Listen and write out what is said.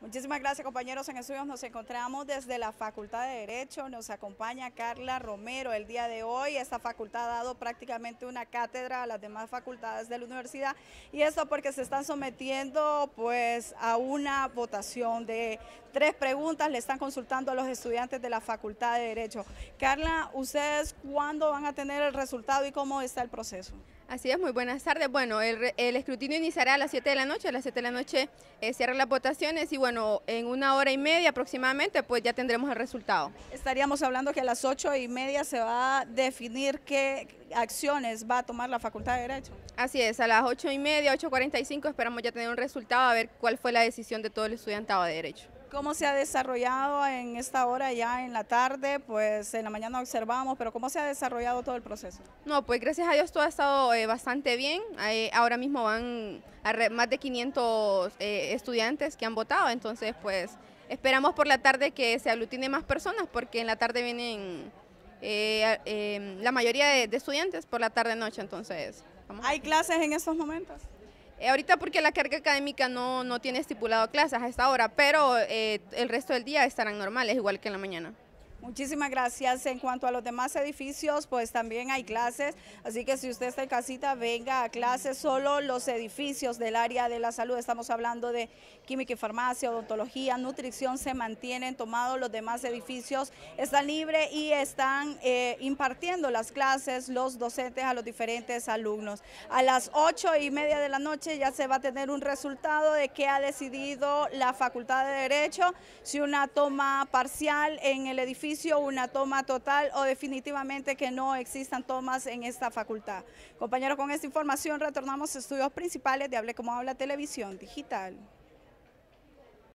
Muchísimas gracias compañeros en estudios. Nos encontramos desde la Facultad de Derecho. Nos acompaña Carla Romero el día de hoy. Esta facultad ha dado prácticamente una cátedra a las demás facultades de la universidad y esto porque se están sometiendo pues a una votación de tres preguntas le están consultando a los estudiantes de la Facultad de Derecho. Carla, ¿ustedes cuándo van a tener el resultado y cómo está el proceso? Así es, muy buenas tardes. Bueno, el, escrutinio iniciará a las 7 de la noche. A las 7 de la noche eh, cierran las votaciones y bueno, en una hora y media aproximadamente pues ya tendremos el resultado. Estaríamos hablando que a las 8 y media se va a definir qué acciones va a tomar la Facultad de Derecho. Así es, a las 8 y media, 8.45 esperamos ya tener un resultado a ver cuál fue la decisión de todo el estudiantado de Derecho. ¿Cómo se ha desarrollado en esta hora ya en la tarde? Pues en la mañana observamos, pero ¿cómo se ha desarrollado todo el proceso? No, pues gracias a Dios todo ha estado eh, bastante bien. ahora mismo van más de 500 eh, estudiantes que han votado, entonces pues esperamos por la tarde que se alutine más personas porque en la tarde vienen eh, la mayoría de, estudiantes por la tarde-noche, entonces... ¿Hay clases en estos momentos? Eh, ahorita porque la carga académica no, no tiene estipulado clases a esta hora, pero eh, el resto del día estarán normales, igual que en la mañana. Muchísimas gracias. En cuanto a los demás edificios, pues también hay clases, así que si usted está en casita, venga a clases. Solo los edificios del área de la salud, estamos hablando de química y farmacia, odontología, nutrición, se mantienen tomados. Los demás edificios están libres y están eh, impartiendo las clases los docentes a los diferentes alumnos. A las ocho y media de la noche ya se va a tener un resultado de qué ha decidido la Facultad de Derecho, si una toma parcial en el edificio una toma total o definitivamente que no existan tomas en esta facultad. Compañeros, con esta información retornamos a estudios principales de Hable Como Habla Televisión Digital.